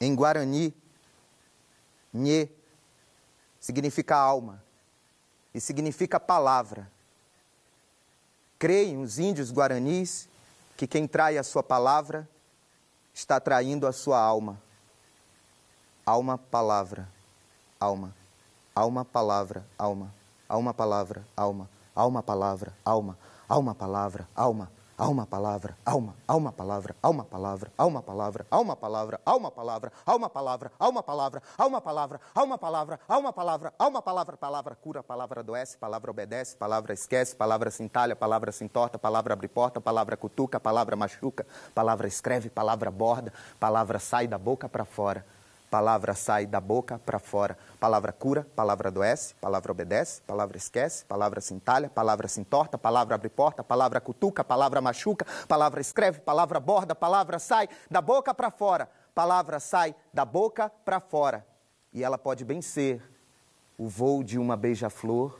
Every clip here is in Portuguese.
Em Guarani, Nhe significa alma e significa palavra. Creem os índios guaranis que quem trai a sua palavra está traindo a sua alma. Alma, palavra, alma. Alma, palavra, alma. Alma, palavra, alma. Alma, palavra, alma. Alma, palavra, alma. Há uma palavra, há uma, há uma palavra, há uma palavra, há uma palavra, há uma palavra, há uma palavra, há uma palavra, há uma palavra, há uma palavra, há uma palavra, há uma palavra, há uma palavra, palavra cura, palavra adoece, palavra obedece, palavra esquece, palavra se entalha, palavra se entorta, palavra abre porta, palavra cutuca, palavra machuca, palavra escreve, palavra borda, palavra sai da boca para fora Palavra sai da boca para fora. Palavra cura, palavra adoece, palavra obedece, palavra esquece, palavra se entalha, palavra se entorta, palavra abre porta, palavra cutuca, palavra machuca, palavra escreve, palavra borda, palavra sai da boca para fora. Palavra sai da boca para fora. E ela pode bem ser o voo de uma beija-flor,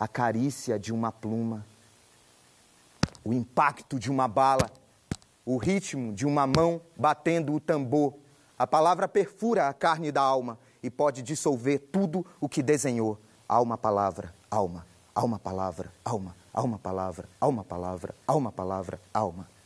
a carícia de uma pluma, o impacto de uma bala, o ritmo de uma mão batendo o tambor a palavra perfura a carne da alma e pode dissolver tudo o que desenhou. Há uma palavra, alma, há uma palavra, alma, há uma palavra, há uma palavra, há uma palavra, alma.